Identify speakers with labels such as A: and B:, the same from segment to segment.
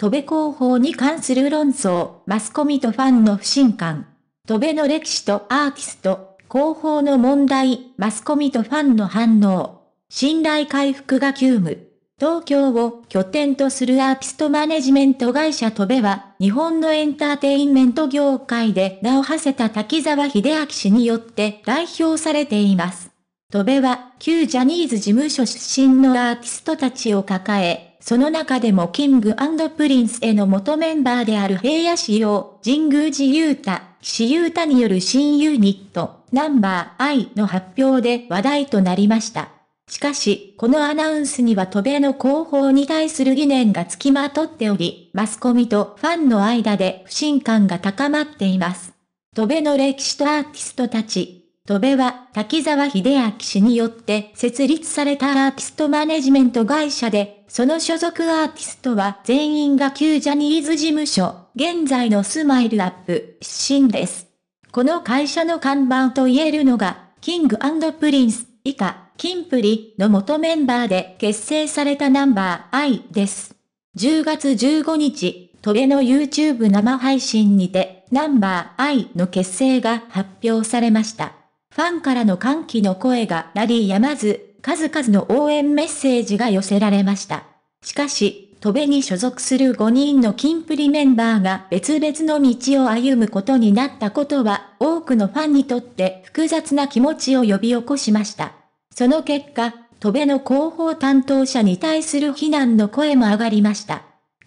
A: 戸部広報に関する論争、マスコミとファンの不信感。戸部の歴史とアーティスト、広報の問題、マスコミとファンの反応。信頼回復が急務。東京を拠点とするアーティストマネジメント会社戸部は、日本のエンターテインメント業界で名を馳せた滝沢秀明氏によって代表されています。戸部は、旧ジャニーズ事務所出身のアーティストたちを抱え、その中でもキングプリンスへの元メンバーである平野志陽、神宮寺雄太、岸優太による新ユニット、ナンバー I の発表で話題となりました。しかし、このアナウンスには渡米の広報に対する疑念がつきまとっており、マスコミとファンの間で不信感が高まっています。渡米の歴史とアーティストたち、戸部は滝沢秀明氏によって設立されたアーティストマネジメント会社で、その所属アーティストは全員が旧ジャニーズ事務所、現在のスマイルアップ、出身です。この会社の看板と言えるのが、キングプリンス、以下、キンプリの元メンバーで結成されたナンバー I です。10月15日、トゲの YouTube 生配信にて、ナンバー I の結成が発表されました。ファンからの歓喜の声が鳴りやまず、数々の応援メッセージが寄せられました。しかし、戸部に所属する5人のキンプリメンバーが別々の道を歩むことになったことは、多くのファンにとって複雑な気持ちを呼び起こしました。その結果、戸辺の広報担当者に対する非難の声も上がりました。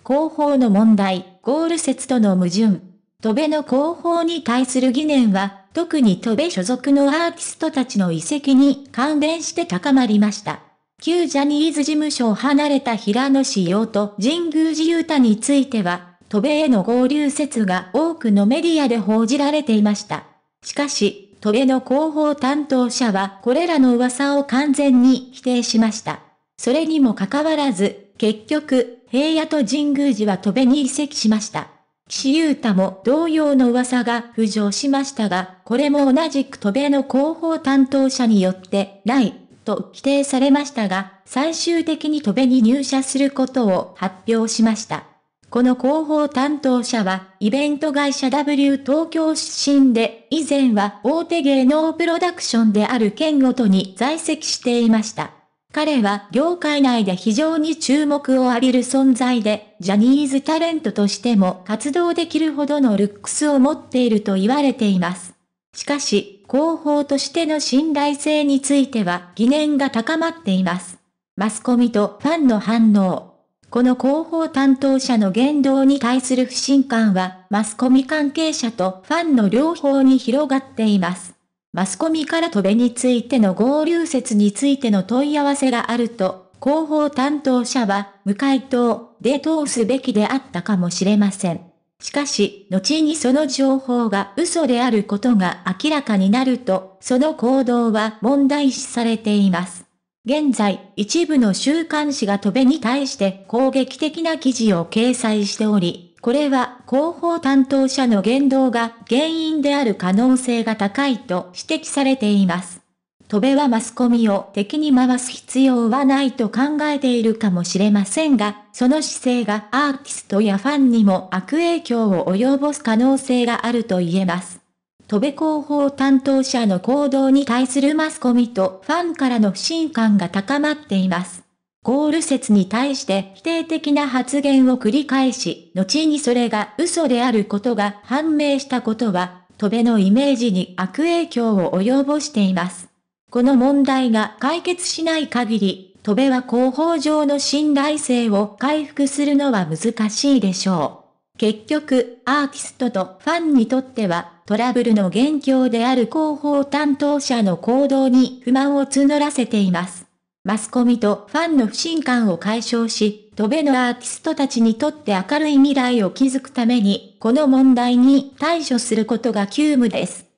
A: 広報の問題、ゴール説との矛盾。戸辺の広報に対する疑念は、特に戸部所属のアーティストたちの遺跡に関連して高まりました。旧ジャニーズ事務所を離れた平野志陽と神宮寺雄太については、渡米への合流説が多くのメディアで報じられていました。しかし、渡米の広報担当者はこれらの噂を完全に否定しました。それにもかかわらず、結局、平野と神宮寺は渡米に移籍しました。岸優太も同様の噂が浮上しましたが、これも同じく渡米の広報担当者によって、ない、と規定されましたが、最終的に戸辺に入社することを発表しました。この広報担当者は、イベント会社 W 東京出身で、以前は大手芸能プロダクションである県ごとに在籍していました。彼は業界内で非常に注目を浴びる存在で、ジャニーズタレントとしても活動できるほどのルックスを持っていると言われています。しかし、広報としての信頼性については疑念が高まっています。マスコミとファンの反応。この広報担当者の言動に対する不信感は、マスコミ関係者とファンの両方に広がっています。マスコミから飛べについての合流説についての問い合わせがあると、広報担当者は、無回答で通すべきであったかもしれません。しかし、後にその情報が嘘であることが明らかになると、その行動は問題視されています。現在、一部の週刊誌が飛べに対して攻撃的な記事を掲載しており、これは広報担当者の言動が原因である可能性が高いと指摘されています。戸部はマスコミを敵に回す必要はないと考えているかもしれませんが、その姿勢がアーティストやファンにも悪影響を及ぼす可能性があると言えます。戸部広報担当者の行動に対するマスコミとファンからの不信感が高まっています。ゴール説に対して否定的な発言を繰り返し、後にそれが嘘であることが判明したことは、戸辺のイメージに悪影響を及ぼしています。この問題が解決しない限り、戸辺は広報上の信頼性を回復するのは難しいでしょう。結局、アーティストとファンにとってはトラブルの元凶である広報担当者の行動に不満を募らせています。マスコミとファンの不信感を解消し、飛べのアーティストたちにとって明るい未来を築くために、この問題に対処することが急務です。